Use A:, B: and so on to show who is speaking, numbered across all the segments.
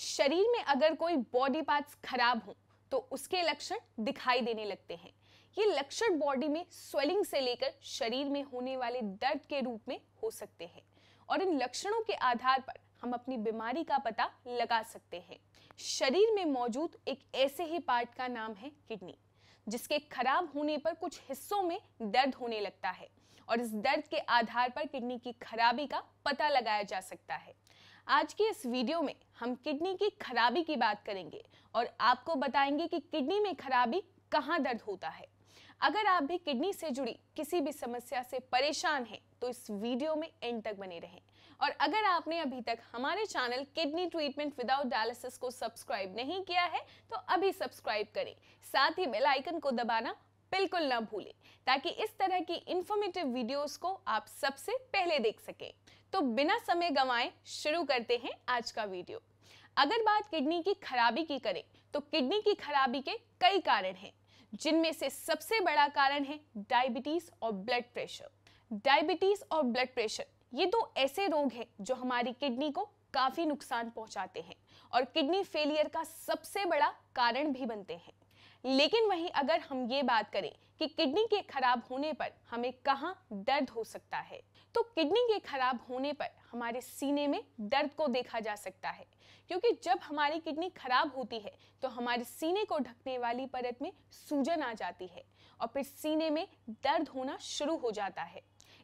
A: शरीर में अगर कोई बॉडी पार्ट्स खराब हो तो उसके लक्षण दिखाई देने लगते हैं ये लक्षण बॉडी में स्वेलिंग से लेकर शरीर में होने वाले दर्द के रूप में हो सकते हैं और इन लक्षणों के आधार पर हम अपनी बीमारी का पता लगा सकते हैं शरीर में मौजूद एक ऐसे ही पार्ट का नाम है किडनी जिसके खराब होने पर कुछ हिस्सों में दर्द होने लगता है और इस दर्द के आधार पर किडनी की खराबी का पता लगाया जा सकता है आज की इस वीडियो में हम किडनी की खराबी की बात करेंगे और आपको बताएंगे कि किडनी में खराबी कहाँ दर्द होता है अगर आप भी किडनी से जुड़ी किसी भी समस्या से परेशान हैं तो इस वीडियो में एंड तक बने रहें और अगर आपने अभी तक हमारे channel kidney treatment without dialysis को सब्सक्राइब नहीं किया है तो अभी सब्सक्राइब करें साथ ही बेल आइकन को दबाना बिल्कुल ना भूलें ताकि इस तरह की इंफॉर्मेटिव वीडियोस को आप सबसे पहले देख सकें तो बिना समय गंवाए शुरू करते हैं आज का वीडियो अगर बात किडनी की खराबी की करें तो किडनी की खराबी के कई कारण हैं जिनमें से सबसे बड़ा कारण है डायबिटीज और ब्लड प्रेशर डायबिटीज और ब्लड प्रेशर ये दो ऐसे रोग हैं जो हमारी किडनी को काफी नुकसान पहुंचाते हैं और किडनी फेलियर का सबसे बड़ा कारण भी बनते हैं लेकिन वहीं अगर हम ये बात करें कि किडनी के खराब होने पर हमें कहाँ दर्द हो सकता है तो किडनी के खराब होने पर हमारे सीने में दर्द को देखा जा सकता है क्योंकि जब हमारी किडनी खराब होती है तो हमारे सीने को ढकने वाली परत में सूजन आ जाती है और फिर सीने में दर्द होना शुरू हो जाता है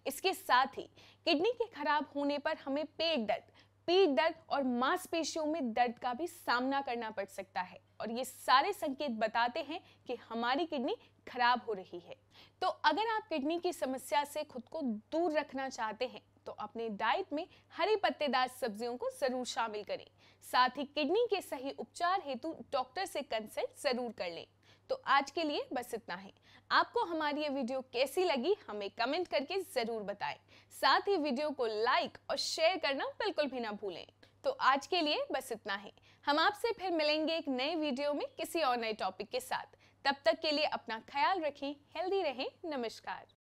A: इसके साथ ही किडनी के खराब होने पर हमें पेट दर्द पेट दर्द और मांसपेशियों में दर्द का भी सामना करना पड़ सकता है और ये सारे संकेत बताते हैं कि हमारी किडनी खराब हो रही है तो अगर आप किडनी की समस्या से खुद को दूर रखना चाहते हैं तो अपने डाइट में हरी पत्तेदार सब्जियों को जरूर शामिल करें साथ ही किडनी के सही उपचार हेतु डॉक्टर से कंसल्ट जरूर कर लें तो आज के लिए बस इतना ही आपको हमारी ये वीडियो कैसी लगी हमें कमेंट करके ज़रूर बताएं साथ ही वीडियो को लाइक और शेयर करना बिल्कुल भी ना भूलें तो आज के लिए बस इतना ही हम आपसे फिर मिलेंगे एक नए वीडियो में किसी और नए टॉपिक के साथ तब तक के लिए अपना ख्याल रखें हेल्दी रहें नमस्कार